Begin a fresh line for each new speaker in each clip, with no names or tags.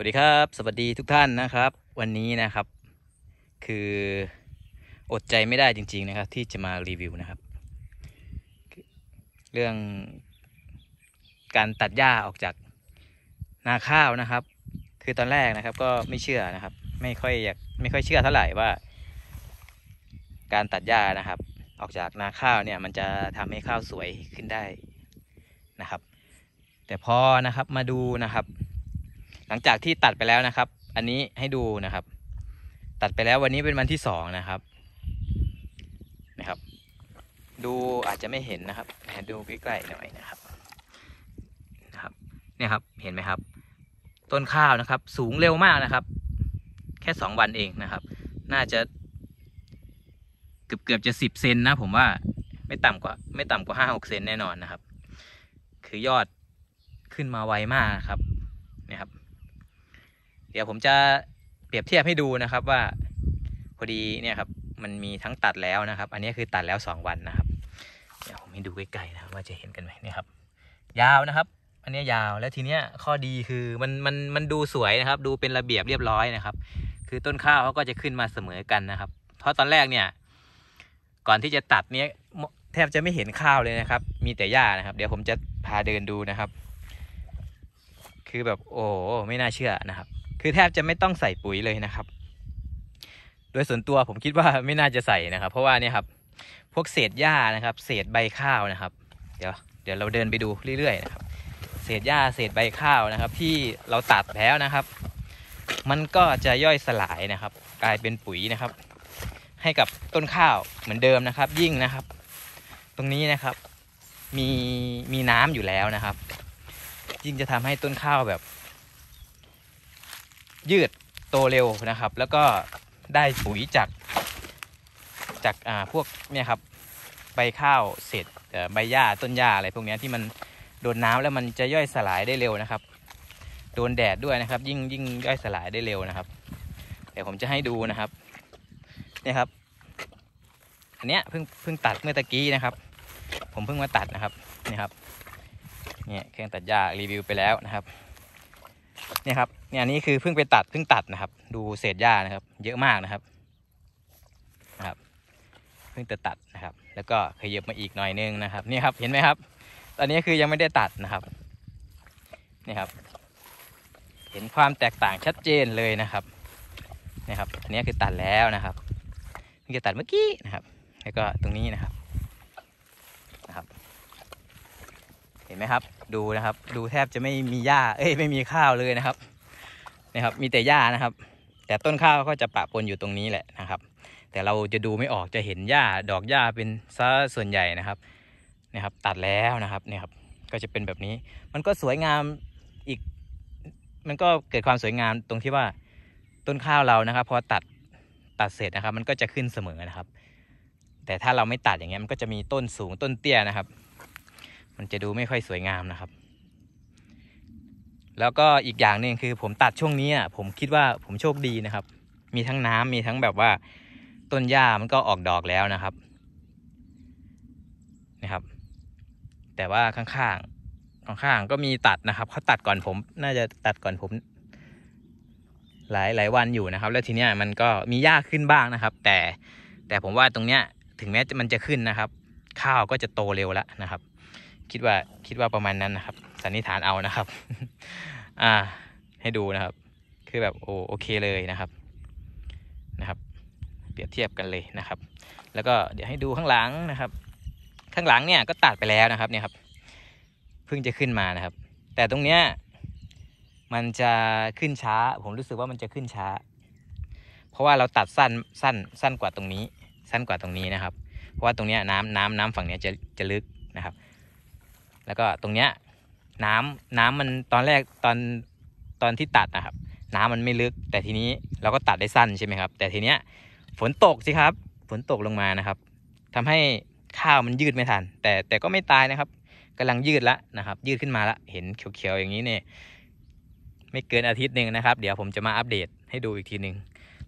วัสดีครับ สวัสดีทุกท่านนะครับ วันนี้นะครับ คืออดใจไม่ได้จริงๆนะครับ ที่จะมารีวิวนะครับ เรื่อง การตัดหญ้าออกจากนาข้าวนะครับ คือตอนแรกนะครับก็ไม่เชื่อนะครับ ไม่ค่อยอยากไม่ค่อยเชื่อเท่าไหร่ว่า การตัดหญ้านะครับ ออกจากนาข้าวเนี่ยมันจะทำให้ข้าวสวยขึ้นได้นะครับ แต่พอนะครับมาดูนะครับหลังจากที่ตัดไปแล้วนะครับ อันนี้ให้ดูนะครับ ตัดไปแล้ววันนี้เป็นวันที่สองนะครับนะครับ ดูอาจจะไม่เห็นนะครับดูใกล้ๆหน่อยนะครับนะครับ เนี่ยครับเห็นไหมครับ ต้นข้าวนะครับสูงเร็วมากนะครับแค่สองวันเองนะครับ น่าจะเกือบเกือบจะสิบเซนนะ ผมว่า ไม่ต่ำกว่า ไม่ต่ำกว่าห้าหกเซนแน่นอนนะครับ คือยอดขึ้นมาไวมากครับนะครับเดี๋ยวผมจะเปรียบเทียบให้ดูนะครับ ว่าพอดีเนี่ยครับ มันมีทั้งตัดแล้วนะครับ อันนี้คือตัดแล้ว 2 วันนะครับ เดี๋ยวผมให้ดูใกล้ๆนะครับว่าจะเห็นกันไหมนี่ครับ ยาวนะครับ อันนี้ยาวแล้วทีเนี้ยข้อดีคือมันมันมันดูสวยนะครับ ดูเป็นระเบียบเรียบร้อยนะครับ คือต้นข้าวเขาก็จะขึ้นมาเสมอกันนะครับ เพราะตอนแรกเนี่ย ก่อนที่จะตัดเนี้ยแทบจะไม่เห็นข้าวเลยนะครับ มีแต่หญ้านะครับ เดี๋ยวผมจะพาเดินดูนะครับ คือแบบโอ้ไม่น่าเชื่อนะครับคือแทบจะไม่ต้องใส่ปุ๋ยเลยนะครับ โดยส่วนตัวผมคิดว่าไม่น่าจะใส่นะครับ เพราะว่านี่ครับ พวกเศษหญ้านะครับ เศษใบข้าวนะครับ เดี๋ยวเดี๋ยวเราเดินไปดูเรื่อยๆนะครับ เศษหญ้าเศษใบข้าวนะครับ ที่เราตัดแล้วนะครับ มันก็จะย่อยสลายนะครับ กลายเป็นปุ๋ยนะครับ ให้กับต้นข้าวเหมือนเดิมนะครับ ยิ่งนะครับ ตรงนี้นะครับ มีมีน้ำอยู่แล้วนะครับ ยิ่งจะทำให้ต้นข้าวแบบยืดโตเร็วนะครับ แล้วก็ได้ปุ๋ยจากจากอ่าพวกเนี่ยครับใบข้าวเศษใบหญ้าต้นหญ้าอะไรพวกนี้ที่มันโดนน้ำแล้วมันจะย่อยสลายได้เร็วนะครับ โดนแดดด้วยนะครับ ยิ่งยิ่งย่อยสลายได้เร็วนะครับ เดี๋ยวผมจะให้ดูนะครับ เนี่ยครับอันเนี้ยเพิ่งเพิ่งตัดเมื่อตะกี้นะครับ ผมเพิ่งมาตัดนะครับนี่ครับเนี่ยเครื่องตัดหญ้ารีวิวไปแล้วนะครับเนี่ยครับเนี่ยนี้คือเพิ่งไปตัดเพิ่งตัดนะครับ ดูเศษหญ้านะครับ เยอะมากนะครับนะครับ เพิ่งจะตัดนะครับ แล้วก็ขยับมาอีกหน่อยนึงนะครับนี่ครับเห็นไหมครับ ตอนนี้คือยังไม่ได้ตัดนะครับนี่ครับ เห็นความแตกต่างชัดเจนเลยนะครับนี่ครับอันนี้คือตัดแล้วนะครับเพิ่งจะตัดเมื่อกี้นะครับ แล้วก็ตรงนี้นะครับเห็นไหมครับดูนะครับ ดูแทบจะไม่มีหญ้าเอ้ย ไม่มีข้าวเลยนะครับนะครับมีแต่หญ้านะครับ แต่ต้นข้าวก็จะปะปนอยู่ตรงนี้แหละนะครับ แต่เราจะดูไม่ออกจะเห็นหญ้าดอกหญ้าเป็นซะส่วนใหญ่นะครับนะครับตัดแล้วนะครับเนี่ยครับ ก็จะเป็นแบบนี้ มันก็สวยงามอีก มันก็เกิดความสวยงามตรงที่ว่าต้นข้าวเรานะครับพอตัดตัดเสร็จนะครับ มันก็จะขึ้นเสมอนะครับ แต่ถ้าเราไม่ตัดอย่างเงี้ยมันก็จะมีต้นสูงต้นเตี้ยนะครับมันจะดูไม่ค่อยสวยงามนะครับ แล้วก็อีกอย่างหนึ่งคือผมตัดช่วงนี้อ่ะผมคิดว่าผมโชคดีนะครับ มีทั้งน้ำมีทั้งแบบว่า ต้นหญ้ามันก็ออกดอกแล้วนะครับ นะครับ แต่ว่าข้างๆข้างๆก็มีตัดนะครับเขาตัดก่อนผมน่าจะตัดก่อนผมหลายหลายวันอยู่นะครับ แล้วทีเนี้ยมันก็มีหญ้าขึ้นบ้างนะครับ แต่แต่ผมว่าตรงเนี้ยถึงแม้มันจะขึ้นนะครับ ข้าวก็จะโตเร็วแล้วนะครับคิดว่าคิดว่าประมาณนั้นนะครับ สันนิษฐานเอานะครับ อ่าให้ดูนะครับ คือแบบโอโอเคเลยนะครับนะครับ เปรียบเทียบกันเลยนะครับ แล้วก็เดี๋ยวให้ดูข้างหลังนะครับ ข้างหลังเนี่ยก็ตัดไปแล้วนะครับเนี่ยครับเพิ่งจะขึ้นมานะครับ แต่ตรงเนี้ย มันจะขึ้นช้าผมรู้สึกว่ามันจะขึ้นช้า เพราะว่าเราตัดสั้นสั้นสั้นกว่าตรงนี้ สั้นกว่าตรงนี้นะครับ เพราะว่าตรงเนี้ยน้ำน้ำน้ำฝั่งเนี้ยจะจะลึกนะครับแล้วก็ตรงเนี้ยน้ำน้ำมันตอนแรกตอนตอนที่ตัดนะครับ น้ำมันไม่ลึกแต่ทีนี้เราก็ตัดได้สั้นใช่ไหมครับ แต่ทีเนี้ยฝนตกสิครับ ฝนตกลงมานะครับ ทำให้ข้าวมันยืดไม่ทันแต่แต่ก็ไม่ตายนะครับ กำลังยืดละนะครับ ยืดขึ้นมาละเห็นเขียวๆอย่างนี้เนี่ยไม่เกินอาทิตย์หนึ่งนะครับ เดี๋ยวผมจะมาอัปเดตให้ดูอีกทีหนึ่ง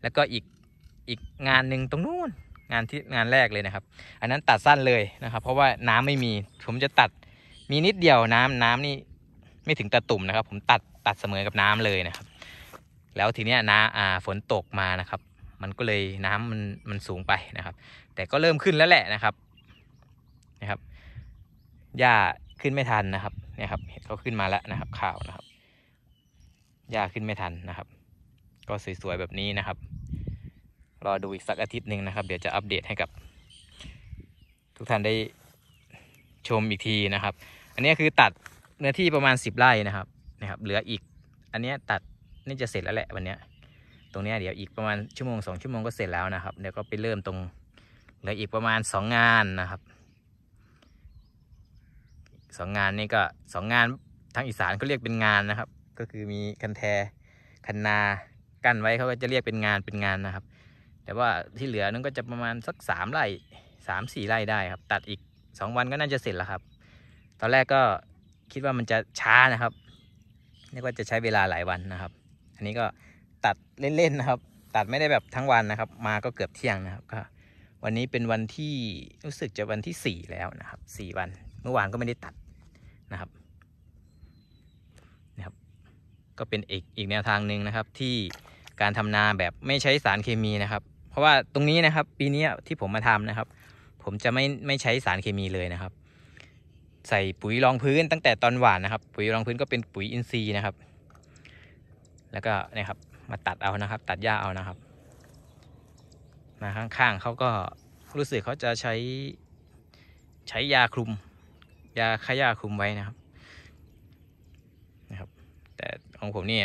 แล้วก็อีกอีกงานหนึ่งตรงนู้นงานที่งานแรกเลยนะครับ อันนั้นตัดสั้นเลยนะครับ เพราะว่าน้ำไม่มีผมจะตัดมีนิดเดียวน้ำน้ำนี่ไม่ถึงตะตุ่มนะครับ ผมตัดตัดเสมอ กับน้ำเลยนะครับ แล้วทีเนี้ยน้อ่าฝนตกมานะครับ มันก็เลยน้ำมันมันสูงไปนะครับ แต่ก็เริ่มขึ้นแล้วแหละนะครับนะครับหญ้าขึ้นไม่ทันนะครับ เนี่ยครับ เห็นเขาขึ้นมาแล้วนะครับข่าวนะครับหญ้าขึ้นไม่ทันนะครับ ก็สวยๆแบบนี้นะครับรอดูอีกสักอาทิตย์หนึ่งนะครับเดี๋ยวจะอัปเดตให้กับ ทุกท่านได้ชมอีกทีนะครับอันนี้คือตัดเนื้อที่ประมาณสิบไร่นะครับนะครับ เหลืออีก อันนี้ตัดนี่จะเสร็จแล้วแหละวันนี้ ตรงนี้เดี๋ยวอีกประมาณชั่วโมงสองชั่วโมงก็เสร็จแล้วนะครับเดี๋ยวก็ไปเริ่มตรงเหลืออีกประมาณสองงานนะครับสองงานนี่ก็สองงานทางอีสานเขาเรียกเป็นงานนะครับ ก็คือมีคันแทคันนากั้นไว้เขาก็จะเรียกเป็นงานเป็นงานนะครับ แต่ว่าที่เหลือนั้นก็จะประมาณสักสามไร่สามสี่ไร่ได้ครับ ตัดอีกสองวันก็น่าจะเสร็จแล้วครับตอนแรกก็คิดว่ามันจะช้านะครับนึกว่าจะใช้เวลาหลายวันนะครับ อันนี้ก็ตัดเล่นๆนะครับ ตัดไม่ได้แบบทั้งวันนะครับ มาก็เกือบเที่ยงนะครับก็วันนี้เป็นวันที่รู้สึกจะวันที่สี่แล้วนะครับสี่วัน เมื่อวานก็ไม่ได้ตัดนะครับนะครับ ก็เป็นอีกอีกแนวทางหนึ่งนะครับ ที่การทำนาแบบไม่ใช้สารเคมีนะครับ เพราะว่าตรงนี้นะครับ ปีนี้ที่ผมมาทำนะครับ ผมจะไม่ไม่ใช้สารเคมีเลยนะครับใส่ปุ๋ยรองพื้นตั้งแต่ตอนหวานนะครับ ปุ๋ยรองพื้นก็เป็นปุ๋ยอินทรีย์นะครับ แล้วก็นะครับมาตัดเอานะครับ ตัดหญ้าเอานะครับ มาข้างๆเขาก็รู้สึกเขาจะใช้ใช้ยาคลุมยาฆ่ายาคลุมไว้นะครับนะครับ แต่ของผมนี่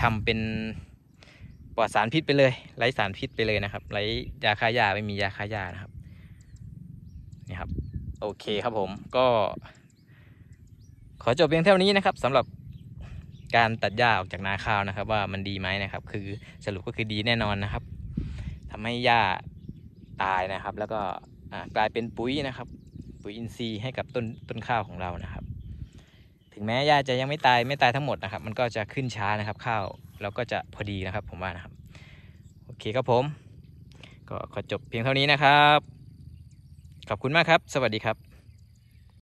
ททำเป็นปลอดสารพิษไปเลย ไร้สารพิษไปเลยนะครับ ไร้ยาฆ่ายาไม่มียาฆ่ายานะครับโอเคครับผมก็ขอจบเพียงเท่านี้นะครับสำหรับการตัดหญ้าออกจากนาข้าวนะครับ ว่ามันดีไหมนะครับ คือสรุปก็คือดีแน่นอนนะครับ ทำให้หญ้าตายนะครับ แล้วก็กลายเป็นปุ๋ยนะครับ ปุ๋ยอินทรีย์ให้กับต้นต้นข้าวของเรานะครับ ถึงแม้หญ้าจะยังไม่ตายไม่ตายทั้งหมดนะครับ มันก็จะขึ้นช้านะครับ ข้าวเราก็จะพอดีนะครับ ผมว่านะครับ โอเคครับผม ก็ขอจบเพียงเท่านี้นะครับขอบคุณมากครับ สวัสดีครับ